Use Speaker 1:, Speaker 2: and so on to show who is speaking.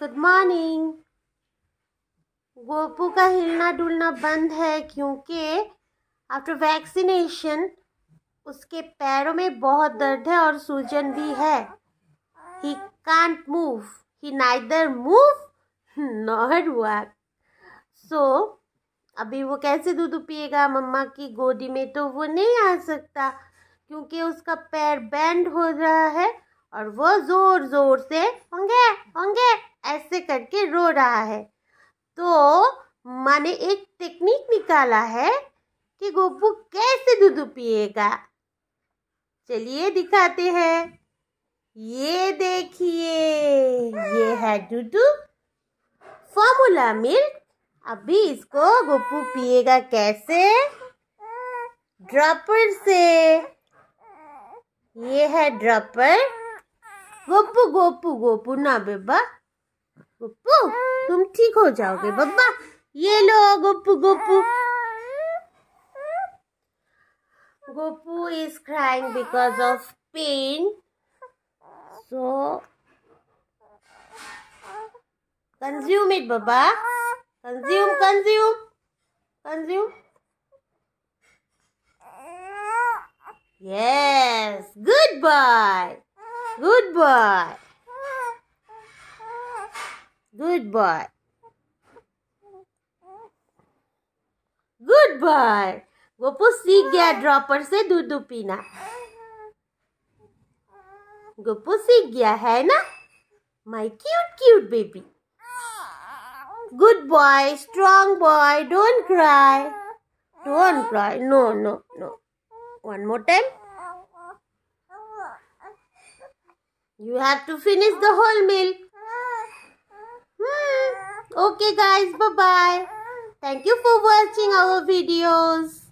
Speaker 1: Good morning Gopu का हिलना डुलना बंद है क्योंकि आफ्टर वैक्सीनेशन उसके पैरों में बहुत दर्द है और सूजन भी है he can't move he neither move not work so अभी वो कैसे दूध पिएगा मम्मा की गोदी में तो वो नहीं आ सकता क्योंकि उसका पैर बैंड हो रहा है और वो ज़ोर ज़ोर से होंगे होंगे ऐसे करके रो रहा है तो माँ ने एक टेक्निक निकाला है कि गोपू कैसे दूध पिएगा चलिए दिखाते हैं ये देखिए ये है डूडू फॉर्मूला मिल्क अभी इसको गोपू पिएगा कैसे ड्रॉपर से ये है ड्रॉपर गोपू गोपू गोपू ना बेबा गुप्पू तुम ठीक हो जाओगे बब्बा ये लो Guppu Guppu Guppu is crying because of pain so consume it Babba consume consume consume yes goodbye goodbye Goodbye. Goodbye. Go put sea dropper se dudu pina. Ah. Go put sea hai ah. na? My cute, cute baby. Good boy, strong boy, don't cry. Don't cry, no, no, no. One more time. You have to finish the whole milk. Okay guys, bye-bye. Thank you for watching our videos.